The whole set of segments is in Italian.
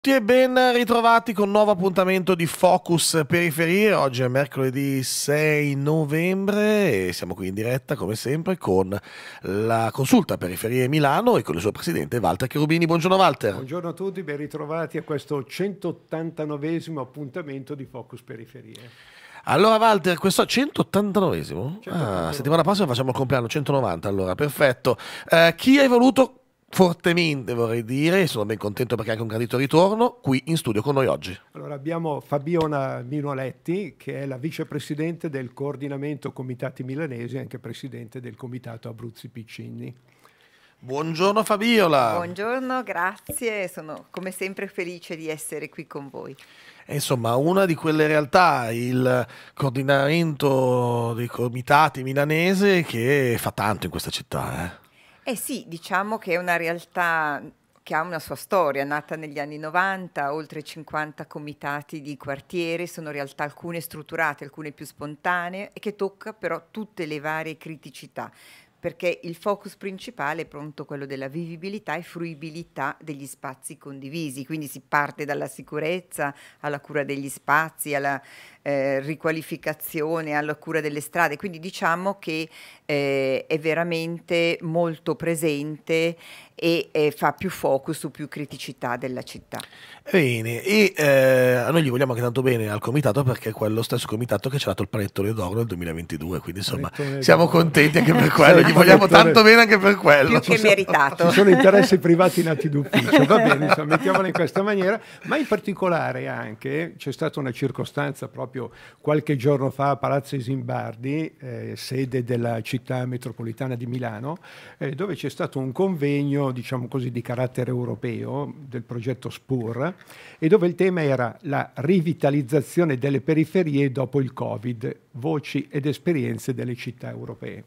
e ben ritrovati con un nuovo appuntamento di Focus Periferie. Oggi è mercoledì 6 novembre e siamo qui in diretta come sempre con la consulta Periferie Milano e con il suo presidente Walter Cherubini. Buongiorno Walter. Buongiorno a tutti, ben ritrovati a questo 189 appuntamento di Focus Periferie. Allora Walter, questo 189esimo? 189. Ah, settimana prossima facciamo il compleanno, 190 allora, perfetto. Eh, chi hai voluto fortemente vorrei dire, sono ben contento perché è anche un gradito ritorno, qui in studio con noi oggi. Allora abbiamo Fabiona Minoletti che è la vicepresidente del coordinamento Comitati Milanesi e anche presidente del Comitato Abruzzi Piccinni. Buongiorno Fabiola. Buongiorno, grazie, sono come sempre felice di essere qui con voi. insomma, una di quelle realtà, il coordinamento dei comitati milanese che fa tanto in questa città. Eh? Eh sì, diciamo che è una realtà che ha una sua storia, nata negli anni 90, oltre 50 comitati di quartiere, sono realtà alcune strutturate, alcune più spontanee e che tocca però tutte le varie criticità perché il focus principale è pronto quello della vivibilità e fruibilità degli spazi condivisi, quindi si parte dalla sicurezza alla cura degli spazi, alla eh, riqualificazione, alla cura delle strade, quindi diciamo che eh, è veramente molto presente e eh, fa più focus su più criticità della città. Bene, e eh, noi gli vogliamo anche tanto bene al comitato perché è quello stesso comitato che ci ha dato il panettone d'oro nel 2022, quindi insomma siamo contenti anche per quello, gli vogliamo tanto bene anche per quello. Più che meritato. Ci sono interessi privati nati d'ufficio, va bene, insomma, mettiamola in questa maniera, ma in particolare anche c'è stata una circostanza proprio esempio qualche giorno fa a Palazzo Isimbardi, eh, sede della città metropolitana di Milano, eh, dove c'è stato un convegno diciamo così, di carattere europeo del progetto SPUR e dove il tema era la rivitalizzazione delle periferie dopo il Covid, voci ed esperienze delle città europee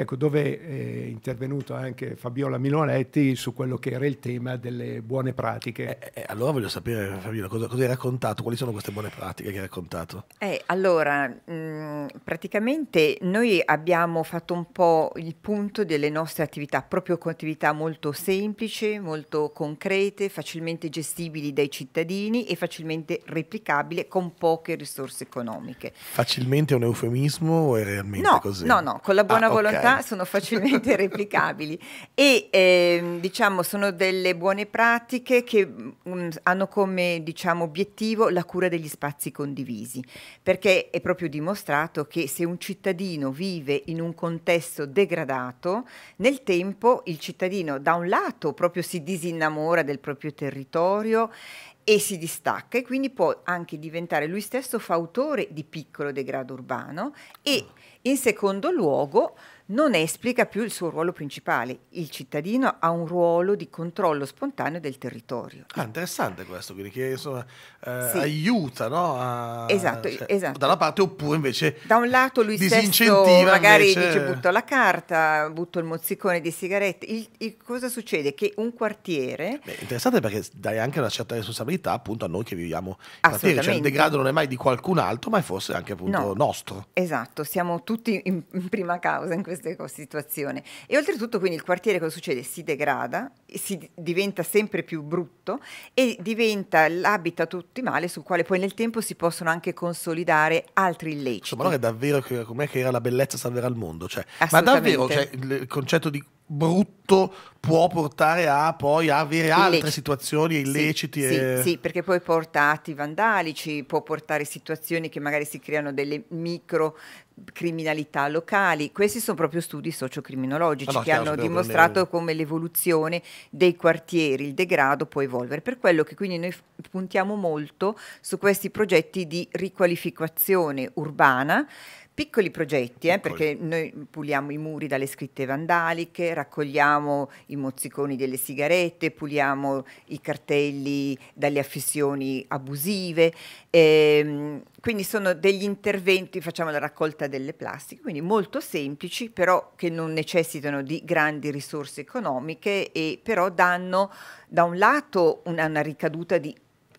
ecco, dove è intervenuto anche Fabiola Milonetti su quello che era il tema delle buone pratiche. Eh, eh, allora voglio sapere, Fabiola, cosa, cosa, hai raccontato? Quali sono queste buone pratiche che hai raccontato? Eh, allora, mh, mm, praticamente noi abbiamo fatto un po' il punto delle nostre attività, proprio con attività molto semplici, molto concrete, facilmente gestibili dai cittadini e facilmente replicabili con poche risorse economiche. Facilmente è un eufemismo o è realmente no, così? No, no, con la buona ah, volontà. Okay realtà sono facilmente replicabili e eh, diciamo sono delle buone pratiche che mh, mm, hanno come diciamo, obiettivo la cura degli spazi condivisi, perché è proprio dimostrato che se un cittadino vive in un contesto degradato, nel tempo il cittadino da un lato proprio si disinnamora del proprio territorio e si distacca e quindi può anche diventare lui stesso fautore di piccolo degrado urbano e in secondo luogo non esplica più il suo ruolo principale. Il cittadino ha un ruolo di controllo spontaneo del territorio. Ah, interessante questo, quindi che insomma, eh, sì. aiuta no? a, esatto, cioè, esatto. da una parte oppure invece Da un lato lui stesso magari invece... dice butto la carta, butto il mozzicone di sigarette. Il, il, cosa succede? Che un quartiere... Beh, interessante perché dai anche una certa responsabilità appunto a noi che viviamo in quartiere, cioè il degrado non è mai di qualcun altro ma è forse anche appunto no. nostro. Esatto, siamo tutti in, in prima causa in questo queste situazioni. E oltretutto quindi il quartiere cosa succede? Si degrada, si diventa sempre più brutto e diventa l'habitat ottimale sul quale poi nel tempo si possono anche consolidare altri illeciti. Insomma, non è davvero che, com'è che era la bellezza salverà il mondo? Cioè, ma davvero cioè, il concetto di brutto può portare a poi avere altre illeciti. situazioni illecite. Sì, e... sì, sì, perché poi porta atti vandalici, può portare situazioni che magari si creano delle micro criminalità locali. Questi sono proprio studi sociocriminologici ah, no, che hanno dimostrato come l'evoluzione dei quartieri, il degrado può evolvere. Per quello che quindi noi puntiamo molto su questi progetti di riqualificazione urbana piccoli progetti, eh, perché noi puliamo i muri dalle scritte vandaliche, raccogliamo i mozziconi delle sigarette, puliamo i cartelli dalle affissioni abusive, ehm, quindi sono degli interventi, facciamo la raccolta delle plastiche, quindi molto semplici, però che non necessitano di grandi risorse economiche e però danno da un lato una, una ricaduta di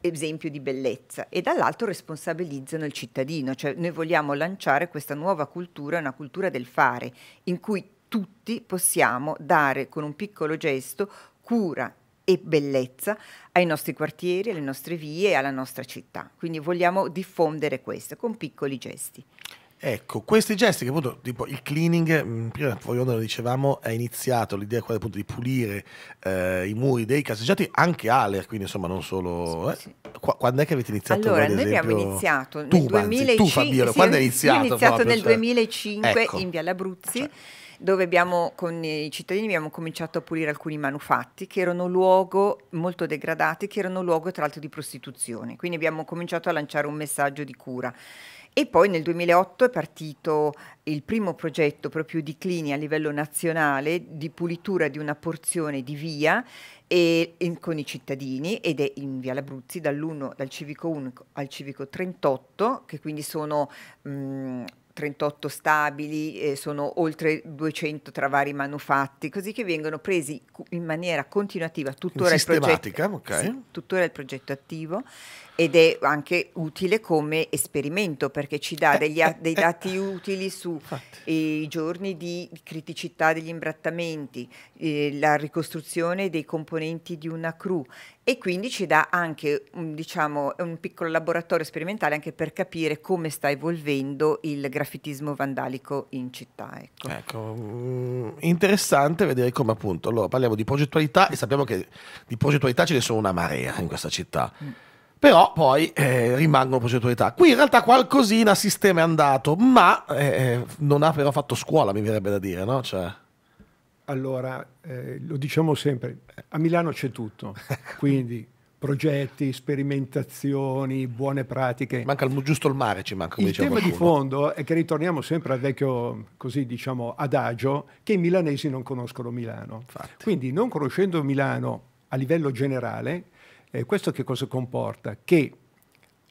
esempio di bellezza e dall'altro responsabilizzano il cittadino, cioè noi vogliamo lanciare questa nuova cultura, una cultura del fare, in cui tutti possiamo dare con un piccolo gesto cura e bellezza ai nostri quartieri, alle nostre vie e alla nostra città. Quindi vogliamo diffondere questo con piccoli gesti. Ecco, questi gesti che appunto, tipo il cleaning, mm, prima poi lo dicevamo, è iniziato l'idea quella appunto di pulire eh, i muri dei caseggiati, anche Aler, quindi insomma non solo... Sì, eh. sì. Qu- quando è che avete iniziato? Allora, voi, noi esempio... abbiamo iniziato tu, nel 2005... tu Fabiola, sì, quando hai iniziato? Abbiamo cioè? iniziato proprio, nel 2005 ecco. in Via Labruzzi, Cioè dove abbiamo, con i cittadini abbiamo cominciato a pulire alcuni manufatti che erano luogo molto degradati, che erano luogo tra l'altro di prostituzione. Quindi abbiamo cominciato a lanciare un messaggio di cura. E poi nel 2008 è partito il primo progetto proprio di Clini a livello nazionale di pulitura di una porzione di via e, e con i cittadini ed è in via Labruzzi dal civico 1 al civico 38 che quindi sono mh, 38 stabili, eh, sono oltre 200 tra vari manufatti, così che vengono presi in maniera continuativa, tuttora, il progetto, okay. sì, tuttora il progetto attivo ed è anche utile come esperimento perché ci dà degli, dei dati utili sui giorni di criticità degli imbrattamenti, eh, la ricostruzione dei componenti di una crew e quindi ci dà anche un, diciamo, un piccolo laboratorio sperimentale anche per capire come sta evolvendo il graffitismo vandalico in città. Ecco, ecco mm, interessante vedere come appunto, allora parliamo di progettualità e sappiamo che di progettualità ce ne sono una marea in questa città. Mm però poi eh, rimangono progettualità. Qui in realtà qualcosina sistema è andato, ma eh, eh, non ha però fatto scuola, mi verrebbe da dire, no? Cioè... Allora, eh, lo diciamo sempre, a Milano c'è tutto, quindi progetti, sperimentazioni, buone pratiche. Manca il, giusto il mare, ci manca. il tema qualcuno. di fondo è che ritorniamo sempre al vecchio, così diciamo, adagio, che i milanesi non conoscono Milano. Infatti. Quindi non conoscendo Milano a livello generale, eh, questo che cosa comporta? Che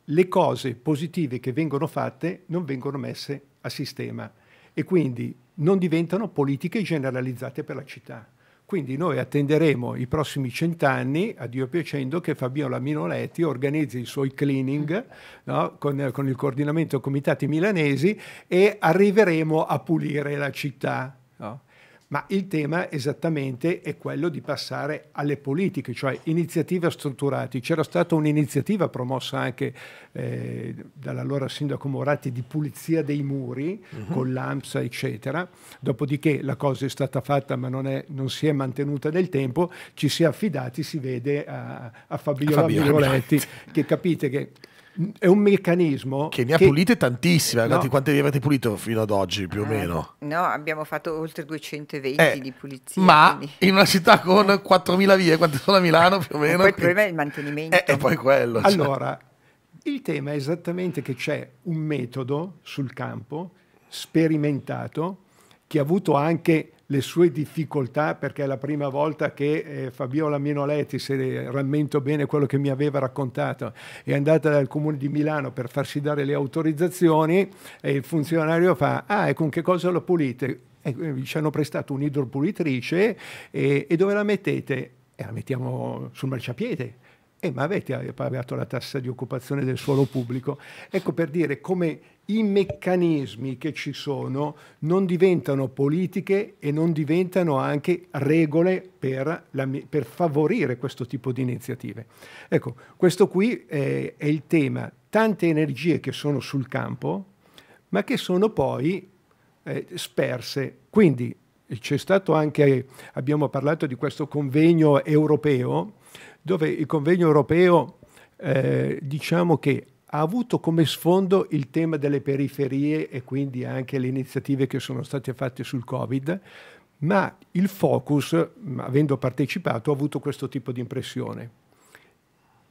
le cose positive che vengono fatte non vengono messe a sistema e quindi non diventano politiche generalizzate per la città. Quindi noi attenderemo i prossimi cent'anni, a Dio piacendo, che Fabiola Minoletti organizzi i suoi cleaning no? con, con il coordinamento comitati milanesi e arriveremo a pulire la città ma il tema esattamente è quello di passare alle politiche, cioè iniziative strutturate. C'era stata un'iniziativa promossa anche eh, dall'allora sindaco Moratti di pulizia dei muri uh mhm. -huh. con l'AMSA, eccetera. Dopodiché la cosa è stata fatta ma non, è, non, si è mantenuta nel tempo, ci si è affidati, si vede a, a Fabio, Fabio che capite che è un meccanismo che ne ha che... pulite tantissime no. quante ne avete pulito fino ad oggi più o ah, meno no abbiamo fatto oltre 220 eh, di pulizia ma quindi... in una città con 4.000 vie quante sono a Milano più o meno poi il problema è il mantenimento eh, e poi quello cioè. allora il tema è esattamente che c'è un metodo sul campo sperimentato che ha avuto anche le sue difficoltà perché è la prima volta che eh, Fabiola Minoletti, se rammento bene quello che mi aveva raccontato, è andata dal comune di Milano per farsi dare le autorizzazioni e il funzionario fa, ah e con che cosa lo pulite? E, eh, ci hanno prestato un'idropulitrice e, e dove la mettete? E la mettiamo sul marciapiede eh, ma avete pagato la tassa di occupazione del suolo pubblico? Ecco per dire come i meccanismi che ci sono non diventano politiche e non diventano anche regole per, la, per favorire questo tipo di iniziative. Ecco, questo qui è, eh, è il tema. Tante energie che sono sul campo, ma che sono poi eh, sperse. Quindi c'è stato anche, abbiamo parlato di questo convegno europeo, dove il convegno europeo eh, diciamo che ha avuto come sfondo il tema delle periferie e quindi anche le iniziative che sono state fatte sul Covid, ma il focus, avendo partecipato, ha avuto questo tipo di impressione.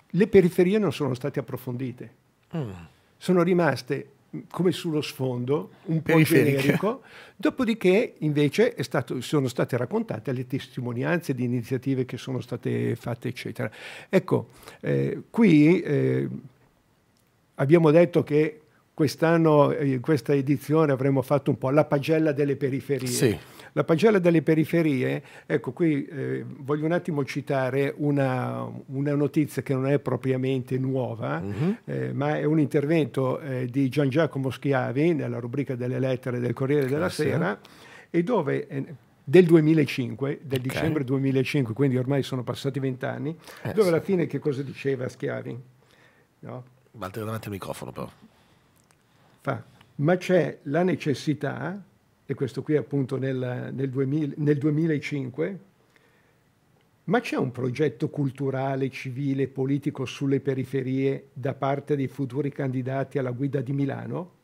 Le periferie non sono state approfondite, mm. sono rimaste come sullo sfondo, un po' generico, dopodiché invece stato, sono state raccontate le testimonianze di iniziative che sono state fatte, eccetera. Ecco, eh, qui eh, abbiamo detto che quest'anno, eh, in questa edizione, avremmo fatto un po' la pagella delle periferie. Sì la pagella delle periferie, ecco qui eh, voglio un attimo citare una, una, notizia che non è propriamente nuova, mm -hmm. eh, ma è un intervento eh, di Gian Giacomo Schiavi nella rubrica delle lettere del Corriere Grazie. della Sera e dove eh, del 2005, del okay. dicembre 2005, quindi ormai sono passati vent'anni, eh, dove sì. alla fine che cosa diceva Schiavi? No? Walter davanti al microfono però. Fa, ma c'è la necessità e questo qui appunto nel, nel, 2000, nel 2005, ma c'è un progetto culturale, civile, politico sulle periferie da parte dei futuri candidati alla guida di Milano?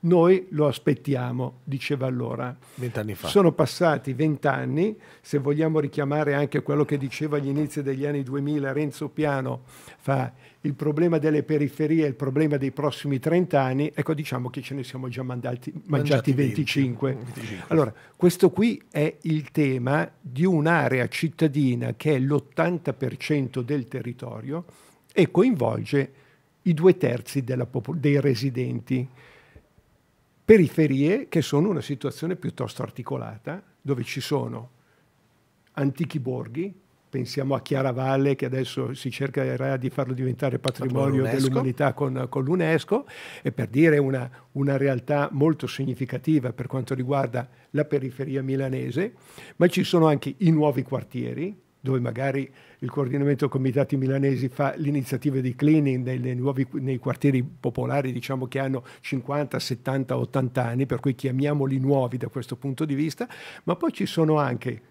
Noi lo aspettiamo, diceva allora. Vent'anni fa. Sono passati vent'anni, se vogliamo richiamare anche quello che diceva agli inizi degli anni 2000 Renzo Piano, fa il problema delle periferie, il problema dei prossimi trent'anni, ecco diciamo che ce ne siamo già mandati, mangiati, 25. 25. Allora, questo qui è il tema di un'area cittadina che è l'80% del territorio e coinvolge i due terzi dei residenti periferie che sono una situazione piuttosto articolata, dove ci sono antichi borghi, pensiamo a Chiaravalle che adesso si cerca di farlo diventare patrimonio dell'umanità con, con l'UNESCO e per dire una, una, realtà molto significativa per quanto riguarda la periferia milanese, ma ci sono anche i nuovi quartieri dove magari il coordinamento comitati milanesi fa l'iniziativa di cleaning nei, nei, nuovi, nei quartieri popolari diciamo che hanno 50, 70, 80 anni, per cui chiamiamoli nuovi da questo punto di vista, ma poi ci sono anche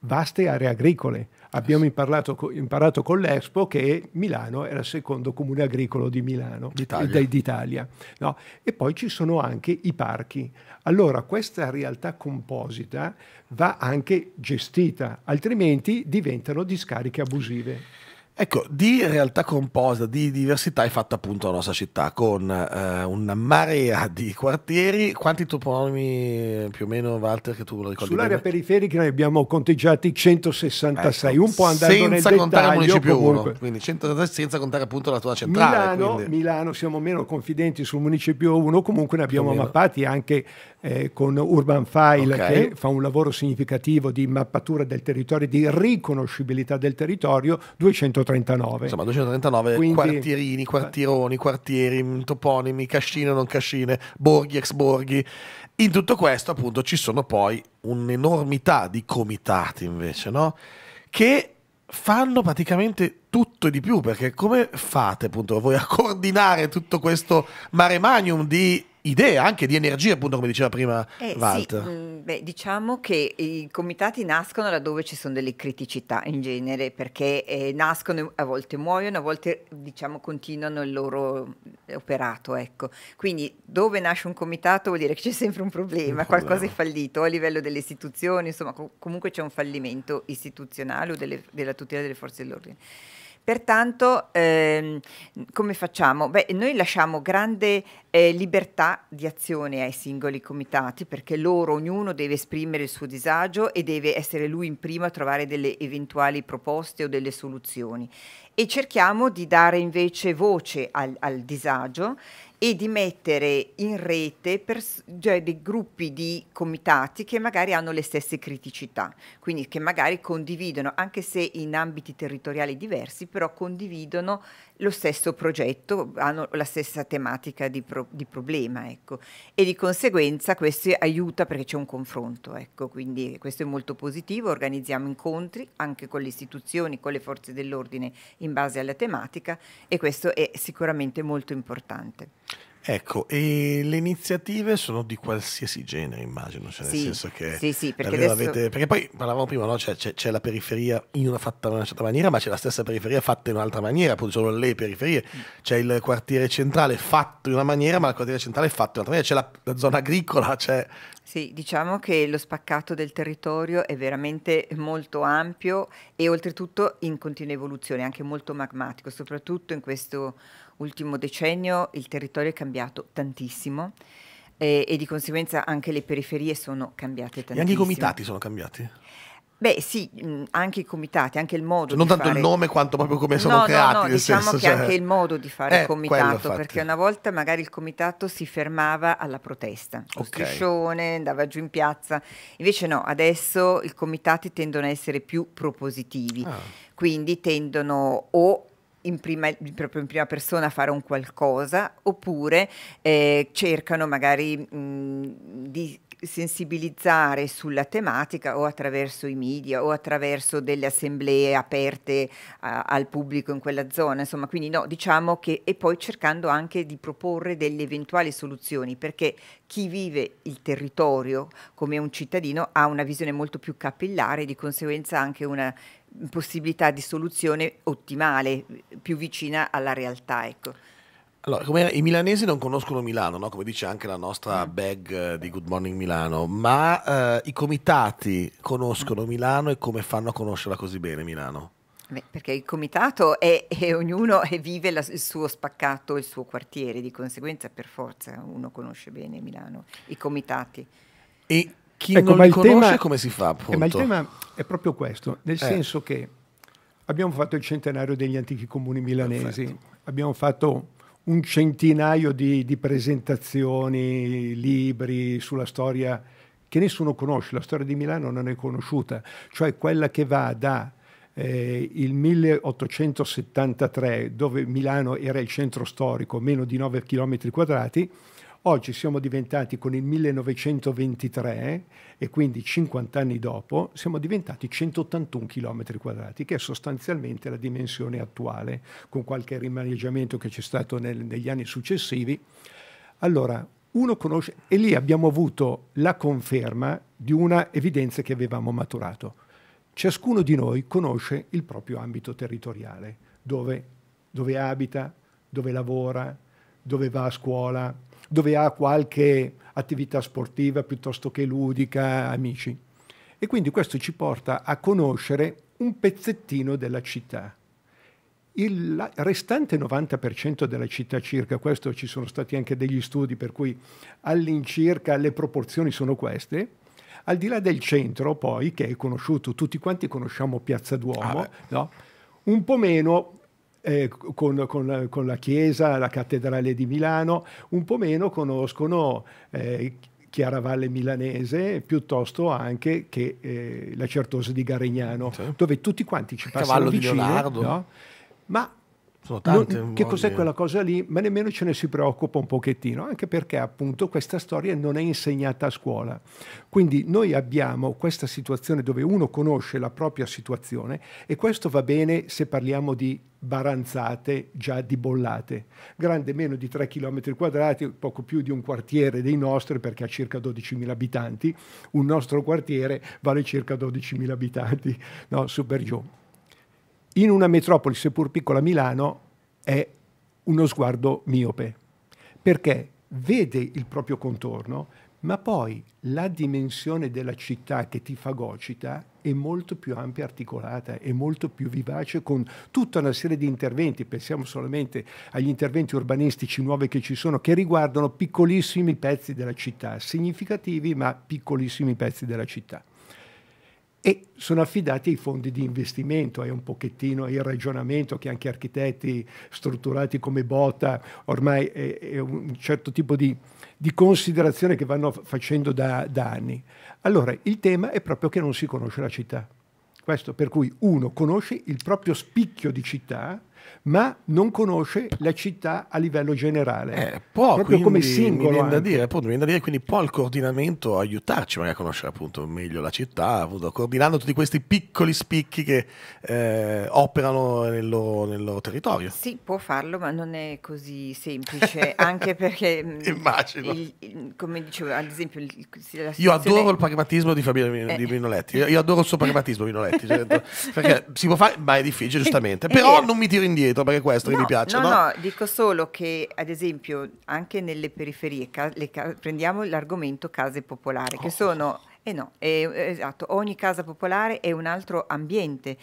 vaste aree agricole, Abbiamo imparato, imparato con l'Expo che Milano era il secondo comune agricolo di Milano, d'Italia. No? E poi ci sono anche i parchi. Allora questa realtà composita va anche gestita, altrimenti diventano discariche abusive. Ecco, di realtà composta, di diversità è fatta appunto la nostra città con eh, una marea di quartieri. Quanti toponimi più o meno, Walter, che tu lo ricordi? Sull'area bene? periferica noi abbiamo conteggiati 166, ecco, un po' andando senza nel Senza contare il municipio 1, quindi 166 senza contare appunto la tua centrale. Milano, Milano, siamo meno confidenti sul municipio 1, comunque ne abbiamo mappati anche eh, con Urban File okay. che fa un lavoro significativo di mappatura del territorio, di riconoscibilità del territorio, 239. Insomma, 239 Quindi, quartierini, quartironi, quartieri, mm, toponimi, cascine o non cascine, borghi, ex borghi. In tutto questo appunto ci sono poi un'enormità di comitati invece, no? Che fanno praticamente tutto e di più, perché come fate appunto voi a coordinare tutto questo mare magnum di idea anche di energia, appunto, come diceva prima eh, Walter. Sì. Mm, beh, diciamo che i comitati nascono laddove ci sono delle criticità in genere, perché eh, nascono, a volte muoiono, a volte diciamo continuano il loro operato. Ecco. Quindi dove nasce un comitato vuol dire che c'è sempre un problema, un problema. qualcosa è fallito a livello delle istituzioni, insomma, com comunque c'è un fallimento istituzionale o delle, della tutela delle forze dell'ordine. Pertanto, ehm, come facciamo? Beh, noi lasciamo grande eh, libertà di azione ai singoli comitati perché loro, ognuno deve esprimere il suo disagio e deve essere lui in primo a trovare delle eventuali proposte o delle soluzioni. E cerchiamo di dare invece voce al, al disagio e di mettere in rete cioè dei gruppi di comitati che magari hanno le stesse criticità, quindi che magari condividono, anche se in ambiti territoriali diversi, però condividono lo stesso progetto, hanno la stessa tematica di, pro di problema, ecco. e di conseguenza questo aiuta perché c'è un confronto, ecco. quindi questo è molto positivo, organizziamo incontri anche con le istituzioni, con le forze dell'ordine in base alla tematica e questo è sicuramente molto importante. Ecco, e le iniziative sono di qualsiasi genere, immagino, cioè nel sì, senso che... Sì, sì, perché, adesso... avete, perché poi parlavamo prima, no? Cioè, c'è, c'è, la periferia in una fatta in una certa maniera, ma c'è la stessa periferia fatta in un'altra maniera, appunto sono le periferie, mm. c'è il quartiere centrale fatto in una maniera, ma il quartiere centrale fatto in un'altra maniera, c'è la, la zona agricola, c'è... Cioè sì, diciamo che lo spaccato del territorio è veramente molto ampio e oltretutto in continua evoluzione, anche molto magmatico, soprattutto in questo ultimo decennio il territorio è cambiato tantissimo eh, e di conseguenza anche le periferie sono cambiate tantissimo. E anche i comitati sono cambiati? Beh sì, mm, anche i comitati, anche il modo cioè, non tanto il nome quanto proprio come sono no, creati. No, no, diciamo senso, che cioè... anche il modo di fare eh, il comitato, perché una volta magari il comitato si fermava alla protesta, lo okay. striscione, andava giù in piazza, invece no, adesso i comitati tendono a essere più propositivi, ah. quindi tendono o in prima, proprio in prima persona fare un qualcosa oppure eh, cercano magari mh, di sensibilizzare sulla tematica o attraverso i media o attraverso delle assemblee aperte a, al pubblico in quella zona, insomma, quindi no, diciamo che e poi cercando anche di proporre delle eventuali soluzioni perché chi vive il territorio come un cittadino ha una visione molto più capillare e di conseguenza anche una possibilità di soluzione ottimale, più vicina alla realtà. Ecco. Allora, i milanesi non conoscono Milano, no? come dice anche la nostra mm. bag eh, di Good Morning Milano, ma eh, i comitati conoscono mm. Milano e come fanno a conoscerla così bene Milano? Beh, perché il comitato è, è ognuno e vive la, il suo spaccato, il suo quartiere, di conseguenza per forza uno conosce bene Milano, i comitati. E chi ecco, non li conosce tema, come si fa? Eh, ma il tema è proprio questo, nel eh. senso che abbiamo fatto il centenario degli antichi comuni milanesi, Perfetto. abbiamo fatto un centinaio di, di, presentazioni, libri sulla storia che nessuno conosce, la storia di Milano non è conosciuta, cioè quella che va da eh, il 1873, dove Milano era il centro storico, meno di 9 km quadrati, Oggi siamo diventati con il 1923 e quindi 50 anni dopo siamo diventati 181 km quadrati che è sostanzialmente la dimensione attuale con qualche rimaneggiamento che c'è stato nel, negli anni successivi. Allora, uno conosce e lì abbiamo avuto la conferma di una evidenza che avevamo maturato. Ciascuno di noi conosce il proprio ambito territoriale, dove, dove abita, dove lavora, dove va a scuola, dove ha qualche attività sportiva piuttosto che ludica, amici. E quindi questo ci porta a conoscere un pezzettino della città. Il restante 90% della città circa, questo ci sono stati anche degli studi per cui all'incirca le proporzioni sono queste, al di là del centro poi, che è conosciuto, tutti quanti conosciamo Piazza Duomo, ah no? un po' meno eh, con, con, con, la chiesa, la cattedrale di Milano, un po' meno conoscono eh, Chiaravalle milanese, piuttosto anche che eh, la Certosa di Garegnano, sì. dove tutti quanti ci passano Cavallo vicino, no? ma non, che cos'è quella cosa lì, ma nemmeno ce ne si preoccupa un pochettino, anche perché appunto questa storia non è insegnata a scuola. Quindi noi abbiamo questa situazione dove uno conosce la propria situazione e questo va bene se parliamo di baranzate già di bollate, grande meno di 3 km quadrati, poco più di un quartiere dei nostri perché ha circa 12.000 abitanti, un nostro quartiere vale circa 12.000 abitanti, no, super giù in una metropoli, seppur piccola Milano, è uno sguardo miope, perché vede il proprio contorno, ma poi la dimensione della città che ti fagocita è molto più ampia, e articolata, è molto più vivace con tutta una serie di interventi, pensiamo solamente agli interventi urbanistici nuovi che ci sono, che riguardano piccolissimi pezzi della città, significativi ma piccolissimi pezzi della città e sono affidati ai fondi di investimento, è un pochettino il ragionamento che anche architetti strutturati come Bota ormai è, è un certo tipo di, di, considerazione che vanno facendo da, da anni. Allora, il tema è proprio che non si conosce la città. Questo per cui uno conosce il proprio spicchio di città, ma non conosce la città a livello generale. Eh, può, proprio come singolo. Mi viene, da dire, appunto, mi da dire, quindi può il coordinamento aiutarci magari a conoscere appunto meglio la città, appunto, coordinando tutti questi piccoli spicchi che eh, operano nel loro, nel loro, territorio. Sì, può farlo, ma non è così semplice, anche perché... Mm, Immagino. Il, il, come dicevo, ad esempio... Il, situazione... Io adoro il pragmatismo di Fabio eh. di Vinoletti, io, io, adoro il suo pragmatismo Vinoletti, cioè, perché si può fare, ma è difficile giustamente, però non mi tiro in indietro perché questo no, mi piace. No, no, no, dico solo che ad esempio anche nelle periferie, ca- prendiamo l'argomento case popolari, oh. che sono, eh no, eh, esatto, ogni casa popolare è un altro ambiente,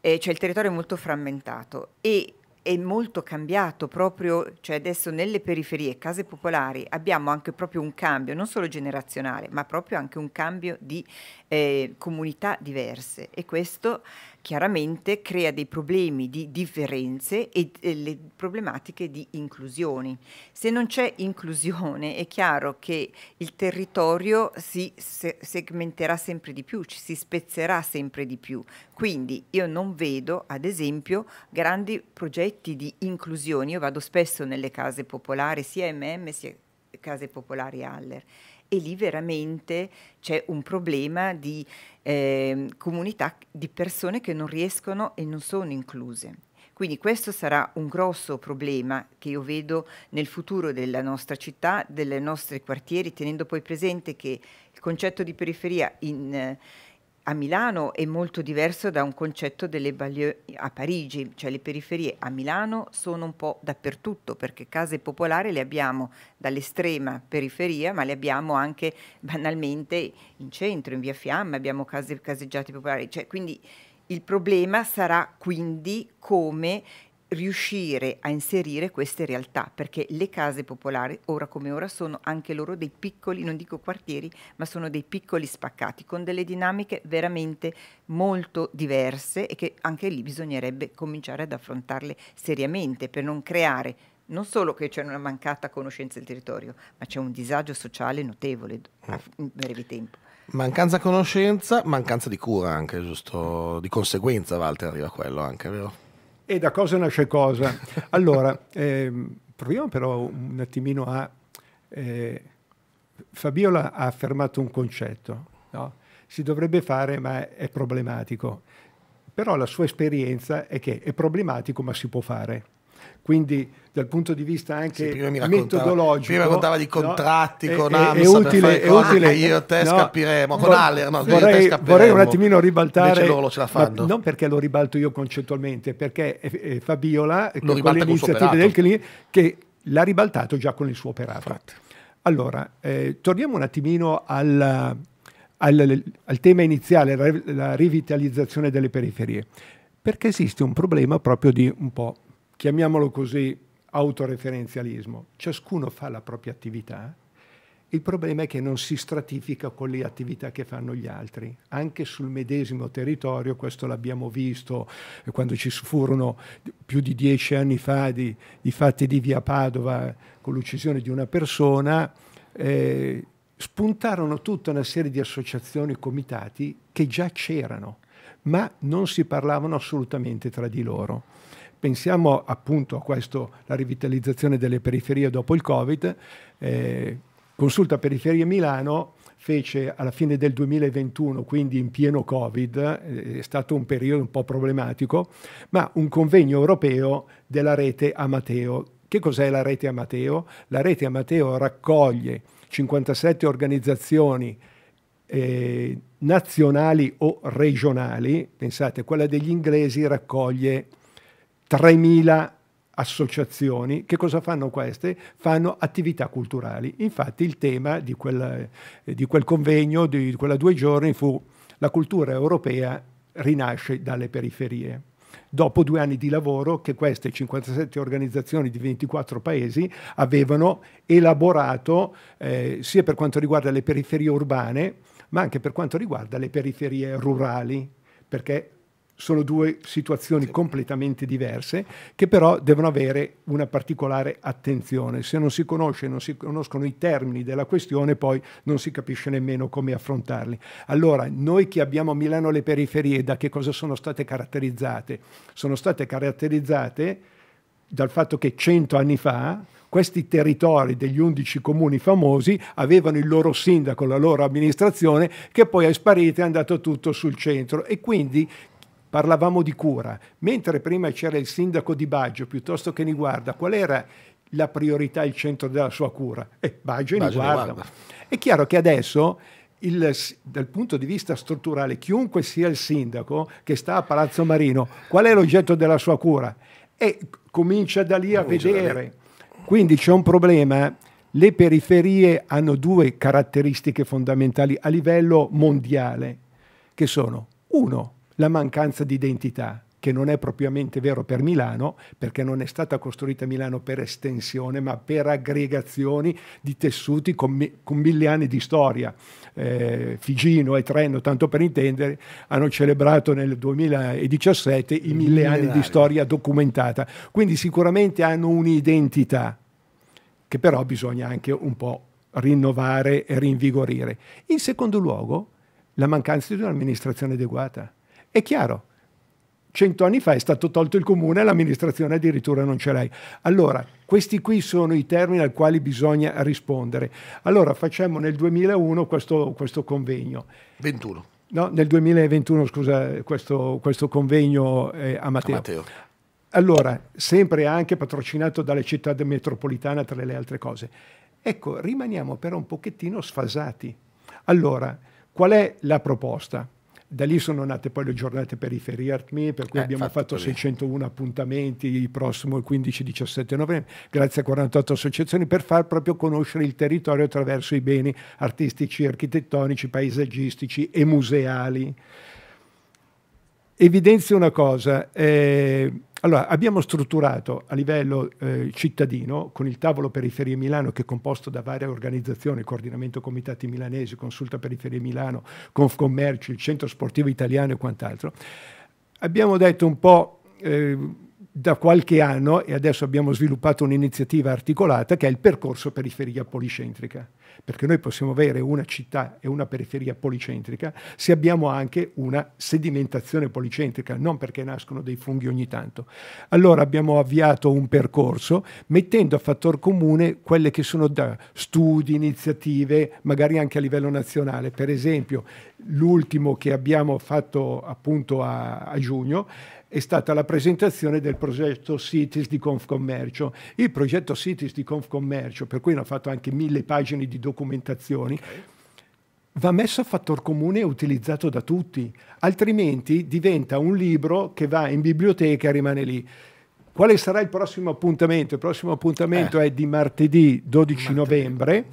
eh, cioè il territorio è molto frammentato e è molto cambiato proprio, cioè adesso nelle periferie, case popolari, abbiamo anche proprio un cambio, non solo generazionale, ma proprio anche un cambio di eh, comunità diverse e questo chiaramente crea dei problemi di differenze e, e le problematiche di inclusioni. Se non c'è inclusione è chiaro che il territorio si se- segmenterà sempre di più, ci si spezzerà sempre di più. Quindi io non vedo, ad esempio, grandi progetti di inclusione. Io vado spesso nelle case popolari, sia MM sia case popolari Aller e lì veramente c'è un problema di eh, comunità di persone che non riescono e non sono incluse. Quindi questo sarà un grosso problema che io vedo nel futuro della nostra città, dei nostri quartieri, tenendo poi presente che il concetto di periferia in... Eh, a Milano è molto diverso da un concetto delle banlieue a Parigi, cioè le periferie a Milano sono un po' dappertutto perché case popolari le abbiamo dall'estrema periferia ma le abbiamo anche banalmente in centro, in via Fiamme, abbiamo case, caseggiate popolari, cioè, quindi il problema sarà quindi come riuscire a inserire queste realtà, perché le case popolari, ora come ora, sono anche loro dei piccoli, non dico quartieri, ma sono dei piccoli spaccati, con delle dinamiche veramente molto diverse e che anche lì bisognerebbe cominciare ad affrontarle seriamente per non creare non solo che c'è una mancata conoscenza del territorio, ma c'è un disagio sociale notevole mm. in breve tempo. Mancanza conoscenza, mancanza di cura anche, giusto? Di conseguenza, Walter, arriva quello anche, vero? E da cosa nasce cosa? Allora, eh, proviamo però un attimino a... Eh, Fabiola ha affermato un concetto, no? si dovrebbe fare ma è problematico, però la sua esperienza è che è problematico ma si può fare. Quindi dal punto di vista anche sì, prima metodologico. Prima contava di contratti no? con AMSA è, è utile, è utile. io e te no, scapiremo, con Aller, no, vorrei, vorrei, un attimino ribaltare. non perché lo ribalto io concettualmente, perché eh, eh Fabiola, eh, lo con, le iniziative del cliente, che l'ha ribaltato già con il suo operato. Infatti. Allora, eh, torniamo un attimino al, al, al tema iniziale, la, la rivitalizzazione delle periferie, perché esiste un problema proprio di un po' chiamiamolo così, autoreferenzialismo. Ciascuno fa la propria attività, il problema è che non si stratifica con le attività che fanno gli altri, anche sul medesimo territorio, questo l'abbiamo visto eh, quando ci furono più di dieci anni fa di, di fatti di via Padova con l'uccisione di una persona, eh, spuntarono tutta una serie di associazioni e comitati che già c'erano, ma non si parlavano assolutamente tra di loro. Pensiamo appunto a questo, la rivitalizzazione delle periferie dopo il Covid. Eh, Consulta Periferie Milano fece alla fine del 2021, quindi in pieno Covid, eh, è stato un periodo un po' problematico, ma un convegno europeo della rete Amateo. Che cos'è la rete Amateo? La rete Amateo raccoglie 57 organizzazioni eh, nazionali o regionali, pensate, quella degli inglesi raccoglie 3.000 associazioni. Che cosa fanno queste? Fanno attività culturali. Infatti il tema di, quel, eh, di quel convegno, di quella due giorni, fu la cultura europea rinasce dalle periferie. Dopo due anni di lavoro che queste 57 organizzazioni di 24 paesi avevano elaborato eh, sia per quanto riguarda le periferie urbane, ma anche per quanto riguarda le periferie rurali, perché sono due situazioni sì. completamente diverse che però devono avere una particolare attenzione. Se non si conosce, non si conoscono i termini della questione, poi non si capisce nemmeno come affrontarli. Allora, noi che abbiamo a Milano le periferie, da che cosa sono state caratterizzate? Sono state caratterizzate dal fatto che cento anni fa questi territori degli undici comuni famosi avevano il loro sindaco, la loro amministrazione, che poi è sparita e è andato tutto sul centro. E quindi parlavamo di cura, mentre prima c'era il sindaco di Baggio piuttosto che Niguarda, qual era la priorità, il centro della sua cura? Eh, Baggio e Niguarda. È chiaro che adesso... Il, dal punto di vista strutturale, chiunque sia il sindaco che sta a Palazzo Marino, qual è l'oggetto della sua cura? E comincia da lì a comincia vedere. Lì. Quindi c'è un problema. Eh. Le periferie hanno due caratteristiche fondamentali a livello mondiale, che sono uno, la mancanza di identità, che non è propriamente vero per Milano, perché non è stata costruita Milano per estensione, ma per aggregazioni di tessuti con, con mille anni di storia. Eh, Figino e Treno, tanto per intendere, hanno celebrato nel 2017 i mille Millenari. anni di storia documentata. Quindi sicuramente hanno un'identità che però bisogna anche un po' rinnovare e rinvigorire. In secondo luogo, la mancanza di un'amministrazione adeguata è chiaro, cento anni fa è stato tolto il comune e l'amministrazione addirittura non ce l'hai. Allora, questi qui sono i termini ai quali bisogna rispondere. Allora, facciamo nel 2001 questo, questo convegno. 21. No, nel 2021, scusa, questo, questo convegno eh, a Matteo. A Matteo. Allora, sempre anche patrocinato dalle città metropolitane, tra le altre cose. Ecco, rimaniamo però un pochettino sfasati. Allora, qual è la proposta? Da lì sono nate poi le giornate periferie ArtMe, per cui eh, abbiamo fatto, fatto 601 appuntamenti il prossimo 15-17 novembre, grazie a 48 associazioni, per far proprio conoscere il territorio attraverso i beni artistici, architettonici, paesaggistici e museali. Evidenzio una cosa. Eh, allora, abbiamo strutturato a livello eh, cittadino, con il tavolo Periferie Milano, che è composto da varie organizzazioni, coordinamento comitati milanesi, consulta Periferie Milano, Confcommercio, il Centro Sportivo Italiano e quant'altro, abbiamo detto un po' eh, da qualche anno, e adesso abbiamo sviluppato un'iniziativa articolata, che è il percorso periferia policentrica, perché noi possiamo avere una città e una periferia policentrica se abbiamo anche una sedimentazione policentrica, non perché nascono dei funghi ogni tanto. Allora abbiamo avviato un percorso mettendo a fattor comune quelle che sono da studi, iniziative, magari anche a livello nazionale. Per esempio, l'ultimo che abbiamo fatto appunto a, a giugno è stata la presentazione del progetto Cities di Confcommercio. Il progetto Cities di Confcommercio, per cui hanno fatto anche mille pagine di documentazioni, okay. va messo a fattor comune e utilizzato da tutti, altrimenti diventa un libro che va in biblioteca e rimane lì. Quale sarà il prossimo appuntamento? Il prossimo appuntamento eh. è di martedì 12 martedì. novembre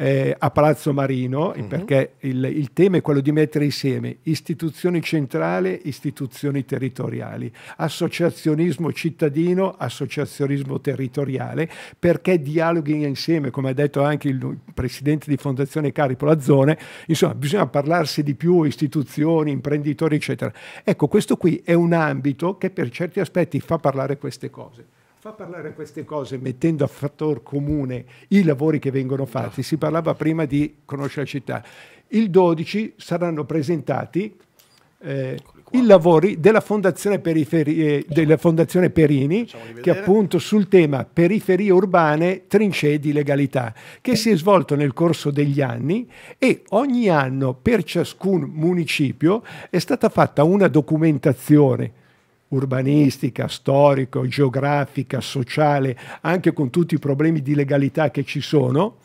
eh, a Palazzo Marino, mm-hmm. perché il, il, tema è quello di mettere insieme istituzioni centrali, istituzioni territoriali, associazionismo cittadino, associazionismo territoriale, perché dialoghi insieme, come ha detto anche il presidente di Fondazione Caripo Lazzone, insomma bisogna parlarsi di più istituzioni, imprenditori, eccetera. Ecco, questo qui è un ambito che per certi aspetti fa parlare queste cose fa parlare queste cose mettendo a fattor comune i lavori che vengono fatti. Si parlava prima di conoscere la città. Il 12 saranno presentati eh, i lavori della Fondazione, Periferi eh, della Fondazione Perini che appunto sul tema periferie urbane, trincee di legalità, che si è svolto nel corso degli anni e ogni anno per ciascun municipio è stata fatta una documentazione urbanistica, storico, geografica, sociale, anche con tutti i problemi di legalità che ci sono,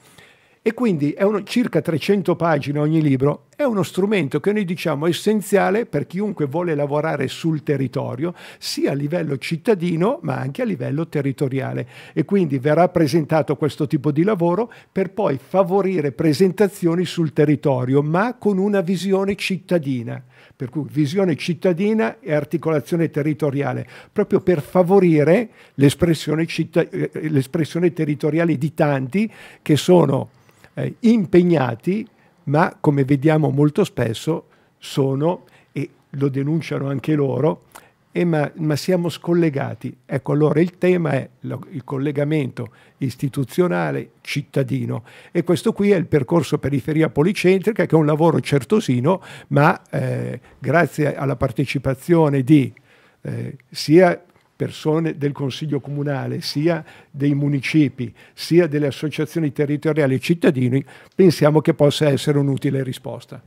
e quindi è uno, circa 300 pagine ogni libro, è uno strumento che noi diciamo essenziale per chiunque vuole lavorare sul territorio, sia a livello cittadino ma anche a livello territoriale. E quindi verrà presentato questo tipo di lavoro per poi favorire presentazioni sul territorio, ma con una visione cittadina. Per cui visione cittadina e articolazione territoriale, proprio per favorire l'espressione, eh, territoriale di tanti che sono eh, impegnati, ma come vediamo molto spesso sono, e lo denunciano anche loro, eh, ma, ma, siamo scollegati. Ecco, allora il tema è lo, il collegamento istituzionale cittadino e questo qui è il percorso periferia policentrica che è un lavoro certosino, ma eh, grazie alla partecipazione di eh, sia persone del Consiglio Comunale, sia dei municipi, sia delle associazioni territoriali e cittadini, pensiamo che possa essere un'utile risposta.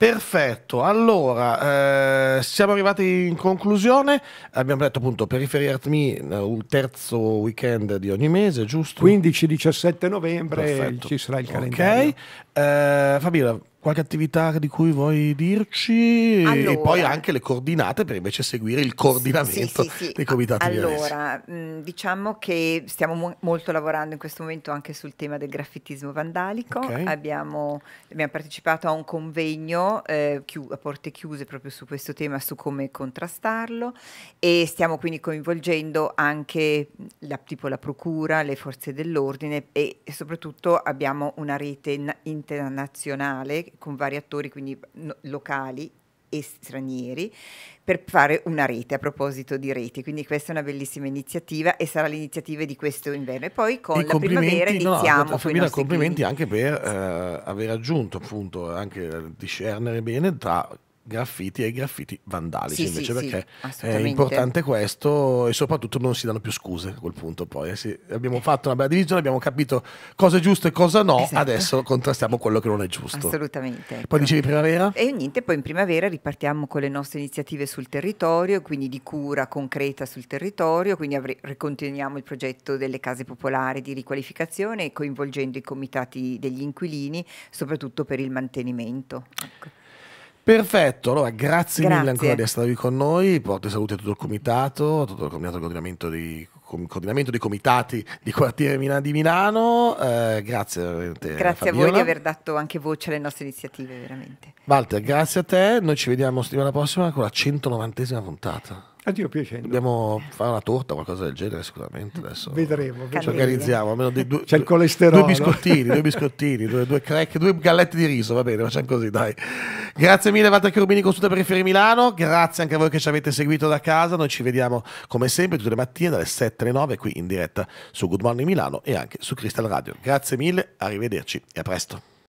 Perfetto, allora eh, siamo arrivati in conclusione, abbiamo detto appunto Periferia Art Me eh, il terzo weekend di ogni mese, giusto? 15-17 novembre Perfetto. ci sarà il calendario. Ok, eh, Fabiola qualche attività di cui vuoi dirci allora, e poi anche le coordinate per invece seguire il coordinamento sì, sì, sì, dei comitati allora mh, mm, diciamo che stiamo mo molto lavorando in questo momento anche sul tema del graffitismo vandalico okay. abbiamo, abbiamo, partecipato a un convegno eh, a porte chiuse proprio su questo tema su come contrastarlo e stiamo quindi coinvolgendo anche la, tipo la procura le forze dell'ordine e, e soprattutto abbiamo una rete internazionale con vari attori, quindi no, locali e stranieri per fare una rete a proposito di reti quindi questa è una bellissima iniziativa e sarà l'iniziativa di questo inverno e poi con e la primavera iniziamo no, Femina, complimenti clienti. anche per eh, aver aggiunto appunto anche eh, discernere bene tra graffiti e i graffiti vandalici sì, invece sì, perché sì, è importante questo e soprattutto non si danno più scuse a quel punto poi eh, abbiamo eh. fatto una bella divisione abbiamo capito cosa è giusto e cosa no esatto. adesso contrastiamo quello che non è giusto assolutamente ecco. poi dicevi primavera e niente poi in primavera ripartiamo con le nostre iniziative sul territorio quindi di cura concreta sul territorio quindi ricontinuiamo il progetto delle case popolari di riqualificazione coinvolgendo i comitati degli inquilini soprattutto per il mantenimento ecco. Perfetto, allora grazie, grazie, mille ancora di essere qui con noi, porto i saluti a tutto il comitato, a tutto il comitato coordinamento di coordinamento dei comitati di quartiere di Milano. Eh, grazie te, Grazie Fabiola. a voi di aver dato anche voce alle nostre iniziative, veramente. Walter, grazie a te. Noi ci vediamo settimana prossima con la 190esima puntata. A Dio piacendo. Dobbiamo fare una torta o qualcosa del genere sicuramente adesso. Vedremo. Ci organizziamo, almeno dei due, C'è il colesterolo. Due biscottini, due biscottini, due, due crack, due gallette di riso, va bene, facciamo così, dai. Grazie mille Walter Cherubini con per Fieri Milano, grazie anche a voi che ci avete seguito da casa, noi ci vediamo come sempre tutte le mattine dalle 7 alle 9 qui in diretta su Good Morning Milano e anche su Crystal Radio. Grazie mille, arrivederci e a presto.